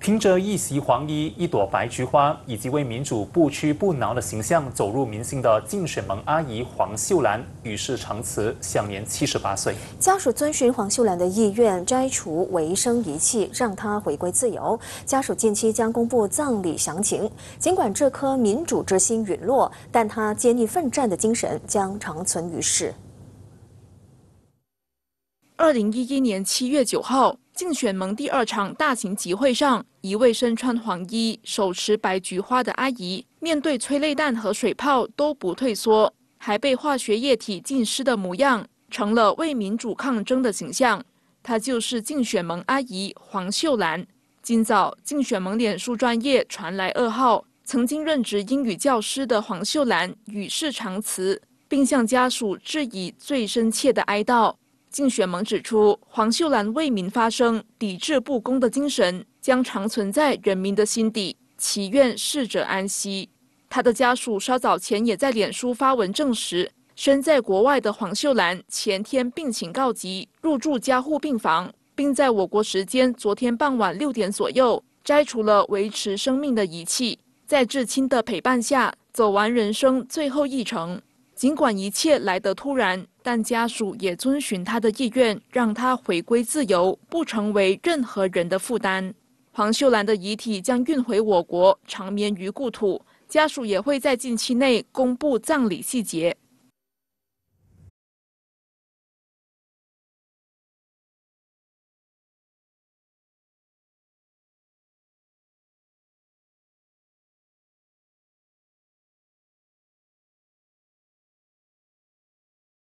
凭着一袭黄衣、一朵白菊花以及为民主不屈不挠的形象走入民心的竞选盟阿姨黄秀兰与世长辞，享年七十八岁。家属遵循黄秀兰的意愿，摘除维生仪器，让她回归自由。家属近期将公布葬礼详情。尽管这颗民主之心陨落，但她坚毅奋战的精神将长存于世。二零一一年七月九号。竞选盟第二场大型集会上，一位身穿黄衣、手持白菊花的阿姨，面对催泪弹和水炮都不退缩，还被化学液体浸湿的模样，成了为民主抗争的形象。她就是竞选盟阿姨黄秀兰。今早，竞选盟脸书专业传来噩耗：曾经任职英语教师的黄秀兰与世长辞，并向家属致以最深切的哀悼。竞选盟指出，黄秀兰为民发声、抵制不公的精神将长存在人民的心底，祈愿逝者安息。他的家属稍早前也在脸书发文证实，身在国外的黄秀兰前天病情告急，入住加护病房，并在我国时间昨天傍晚六点左右摘除了维持生命的仪器，在至亲的陪伴下走完人生最后一程。尽管一切来得突然，但家属也遵循他的意愿，让他回归自由，不成为任何人的负担。黄秀兰的遗体将运回我国，长眠于故土。家属也会在近期内公布葬礼细节。